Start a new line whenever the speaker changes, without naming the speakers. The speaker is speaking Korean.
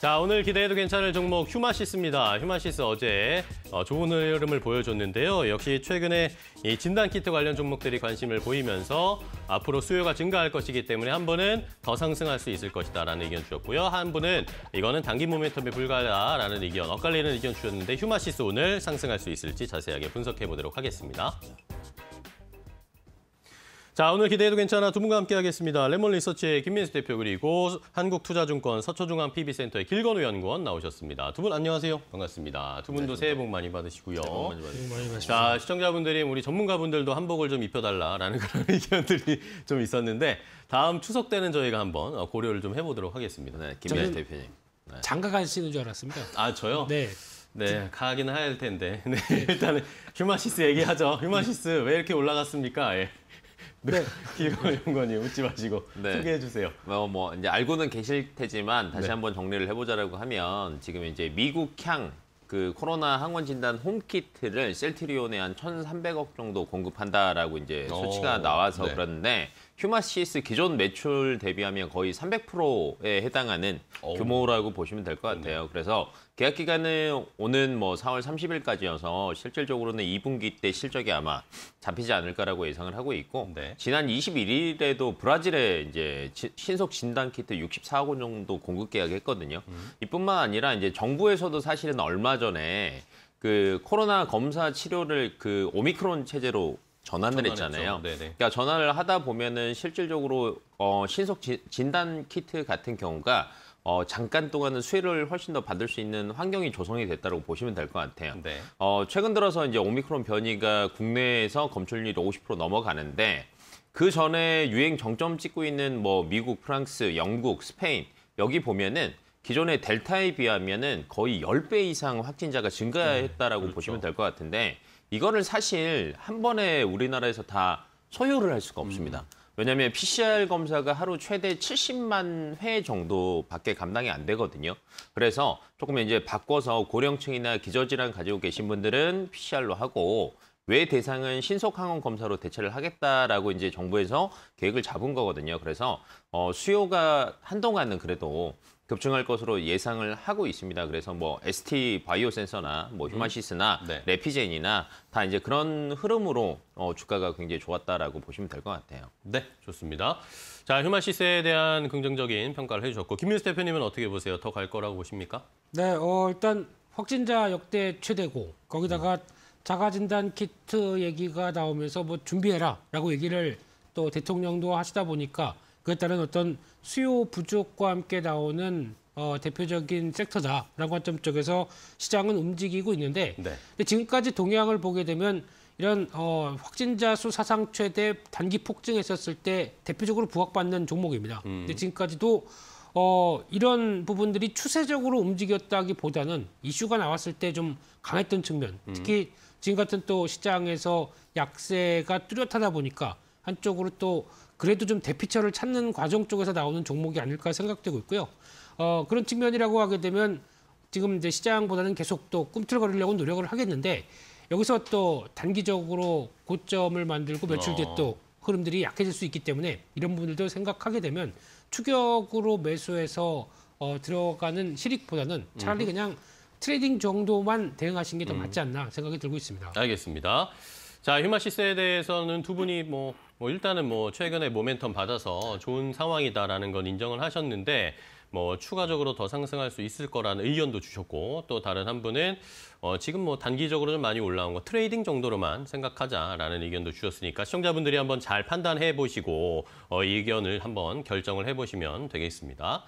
자 오늘 기대해도 괜찮을 종목 휴마시스입니다. 휴마시스 어제 어, 좋은 흐름을 보여줬는데요. 역시 최근에 이 진단키트 관련 종목들이 관심을 보이면서 앞으로 수요가 증가할 것이기 때문에 한 분은 더 상승할 수 있을 것이다라는 의견 주셨고요. 한 분은 이거는 단기 모멘텀에 불과하다라는 의견, 엇갈리는 의견 주셨는데 휴마시스 오늘 상승할 수 있을지 자세하게 분석해 보도록 하겠습니다. 자, 오늘 기대해도 괜찮아 두 분과 함께하겠습니다. 레몬 리서치의 김민수 대표 그리고 한국투자증권 서초중앙 PB센터의 길건우 연구원 나오셨습니다. 두 분 안녕하세요. 반갑습니다. 두 분도 네, 새해 복 많이 받으시고요. 많이 받으시고. 자, 시청자분들이 우리 전문가분들도 한복을 좀 입혀달라라는 그런 의견들이 좀 있었는데 다음 추석 때는 저희가 한번 고려를 좀 해보도록 하겠습니다. 네, 김민수 대표님.
네. 장가 가시는 줄 알았습니다.
아, 저요? 네. 네, 가긴 해야 할 텐데. 네, 네, 일단은 휴마시스 얘기하죠. 휴마시스 왜 이렇게 올라갔습니까? 예. 네. 기획원 네. 연구원님 웃지 마시고 네. 소개해 주세요. 뭐, 뭐 이제 알고는 계실 테지만 다시 네. 한번
정리를 해보자라고 하면 지금 이제 미국향 그 코로나 항원 진단 홈키트를 셀트리온에 한 1,300억 정도 공급한다라고 이제 수치가 오, 어, 나와서 네. 그런데 휴마시스 기존 매출 대비하면 거의 300%에 해당하는 오. 규모라고 보시면 될 것 같아요. 그래서 계약 기간은 오는 뭐 4월 30일까지여서 실질적으로는 2분기 때 실적이 아마 잡히지 않을까라고 예상을 하고 있고 네. 지난 21일에도 브라질에 이제 신속 진단 키트 64억 원 정도 공급 계약했거든요. 음. 이뿐만 아니라 이제 정부에서도 사실은 얼마 전에 그 코로나 검사 치료를 그 오미크론 체제로 전환을 했잖아요 그러니까 전환을 하다 보면은 실질적으로 어, 신속 진단 키트 같은 경우가 어, 잠깐 동안은 수혜를 훨씬 더 받을 수 있는 환경이 조성이 됐다고 보시면 될 것 같아요. 네. 어, 최근 들어서 이제 오미크론 변이가 국내에서 검출률이 50% 넘어가는데 그 전에 유행 정점 찍고 있는 뭐 미국, 프랑스, 영국, 스페인 여기 보면은 기존의 델타에 비하면은 거의 10배 이상 확진자가 증가했다라고 네, 그렇죠. 보시면 될 것 같은데 이거를 사실 한 번에 우리나라에서 다소유를할 수가 없습니다. 음. 왜냐하면 PCR 검사가 하루 최대 70만 회 정도밖에 감당이 안 되거든요. 그래서 조금 이제 바꿔서 고령층이나 기저질환 가지고 계신 분들은 PCR로 하고 외 대상은 신속 항원 검사로 대체를 하겠다라고 이제 정부에서 계획을 잡은 거거든요. 그래서 어 수요가 한동안은 그래도 급증할 것으로 예상을 하고 있습니다. 그래서 뭐 ST 바이오 센서나 뭐 음. 휴마시스나 음. 네. 레피젠이나
다 이제 그런 흐름으로 어, 주가가 굉장히 좋았다라고 보시면 될 것 같아요. 네, 좋습니다. 자, 휴마시스에 대한 긍정적인 평가를 해주셨고 김민수 대표님은 어떻게 보세요? 더 갈 거라고 보십니까?
네, 어, 일단 확진자 역대 최대고 거기다가 음. 자가진단 키트 얘기가 나오면서 뭐 준비해라라고 얘기를 또 대통령도 하시다 보니까 그에 따른 어떤 수요 부족과 함께 나오는 어, 대표적인 섹터다라는 관점 쪽에서 시장은 움직이고 있는데 네. 근데 지금까지 동향을 보게 되면 이런 어, 확진자 수 사상 최대 단기 폭증했었을 때 대표적으로 부각받는 종목입니다. 음. 근데 지금까지도 어, 이런 부분들이 추세적으로 움직였다기보다는 이슈가 나왔을 때 좀 강했던 측면, 음. 특히 지금 같은 또 시장에서 약세가 뚜렷하다 보니까 한쪽으로 또 그래도 좀 대피처를 찾는 과정 쪽에서 나오는 종목이 아닐까 생각되고 있고요. 어, 그런 측면이라고 하게 되면 지금 이제 시장보다는 계속 또 꿈틀거리려고 노력을 하겠는데 여기서 또 단기적으로 고점을 만들고 며칠 뒤에 어. 또 흐름들이 약해질 수 있기 때문에 이런 부분들도 생각하게 되면 추격으로 매수해서 어, 들어가는 실익보다는 차라리 그냥 트레이딩 정도만 대응하시는 게더 음. 맞지 않나 생각이 들고
있습니다. 알겠습니다. 자, 휴마시스에 대해서는 두 분이 뭐, 뭐 일단은 뭐 최근에 모멘텀 받아서 좋은 상황이다라는 건 인정을 하셨는데 뭐 추가적으로 더 상승할 수 있을 거라는 의견도 주셨고 또 다른 한 분은 어 지금 뭐 단기적으로 좀 많이 올라온 거 트레이딩 정도로만 생각하자라는 의견도 주셨으니까 시청자분들이 한번 잘 판단해 보시고 어 의견을 한번 결정을 해 보시면 되겠습니다.